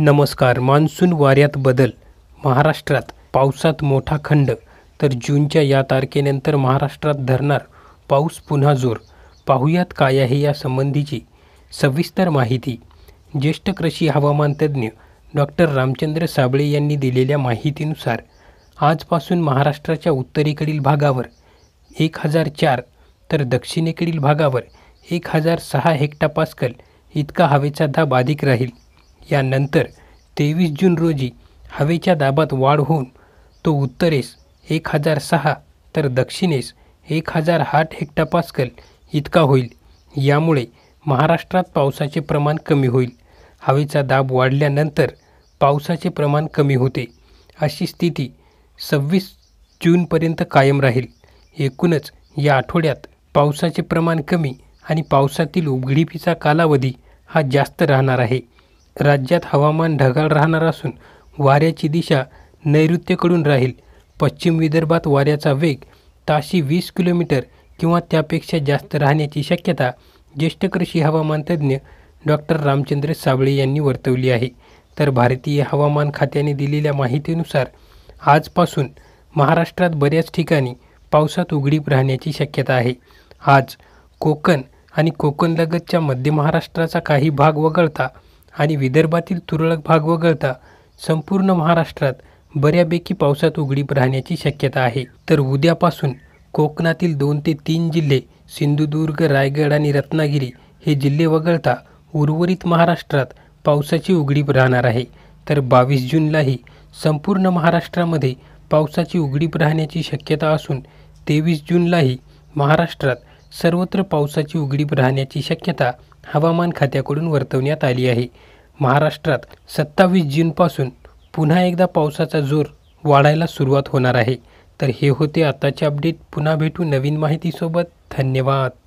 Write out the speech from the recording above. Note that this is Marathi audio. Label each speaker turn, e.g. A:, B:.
A: नमस्कार मान्सून वाऱ्यात बदल महाराष्ट्रात पावसात मोठा खंड तर जूनच्या या तारखेनंतर महाराष्ट्रात धरणार पाऊस पुन्हा जोर पाहुयात काय आहे यासंबंधीची सविस्तर माहिती ज्येष्ठ कृषी हवामान तज्ज्ञ डॉक्टर रामचंद्र साबळे यांनी दिलेल्या माहितीनुसार आजपासून महाराष्ट्राच्या उत्तरेकडील भागावर एक हजार चार तर दक्षिणेकडील भागावर एक हजार सहा हेक्टापासकल इतका हवेचा दाब अधिक राहील यानंतर तेवीस जून रोजी हवेच्या दाबात वाढ होऊन तो उत्तरेस एक हजार सहा तर दक्षिणेस एक हजार आठ हेक्टापास्कल इतका होईल यामुळे महाराष्ट्रात पावसाचे प्रमाण कमी होईल हवेचा दाब वाढल्यानंतर पावसाचे प्रमाण कमी होते अशी स्थिती सव्वीस जूनपर्यंत कायम राहील एकूणच या आठवड्यात पावसाचे प्रमाण कमी आणि पावसातील उघडीपीचा कालावधी हा जास्त राहणार आहे राज्यात हवामान ढगाळ राहणार असून वाऱ्याची दिशा नैऋत्येकडून राहील पश्चिम विदर्भात वाऱ्याचा वेग ताशी वीस किलोमीटर किंवा त्यापेक्षा जास्त राहण्याची शक्यता ज्येष्ठ कृषी हवामान तज्ज्ञ डॉक्टर रामचंद्र साबळे यांनी वर्तवली आहे तर भारतीय हवामान खात्याने दिलेल्या माहितीनुसार आजपासून महाराष्ट्रात बऱ्याच ठिकाणी पावसात उघडीप राहण्याची शक्यता आहे आज कोकण आणि कोकणलगतच्या मध्य महाराष्ट्राचा काही भाग वगळता आणि विदर्भातील तुरळक भाग वगळता संपूर्ण महाराष्ट्रात बऱ्यापैकी पावसात उघडीप राहण्याची शक्यता आहे तर उद्यापासून कोकणातील दोन ते तीन जिल्हे सिंधुदुर्ग रायगड आणि रत्नागिरी हे जिल्हे वगळता उर्वरित महाराष्ट्रात पावसाची उघडीप राहणार आहे तर बावीस जूनलाही संपूर्ण महाराष्ट्रामध्ये पावसाची उघडीप राहण्याची शक्यता असून तेवीस जूनलाही महाराष्ट्रात सर्वत्र पावसाची उघडीप राहण्याची शक्यता हवामान खात्याकडून वर्तवण्यात आली आहे महाराष्ट्रात सत्तावीस जूनपासून पुन्हा एकदा पावसाचा जोर वाढायला सुरुवात होणार आहे तर हे होते आत्ताचे अपडेट पुन्हा भेटू नवीन माहितीसोबत धन्यवाद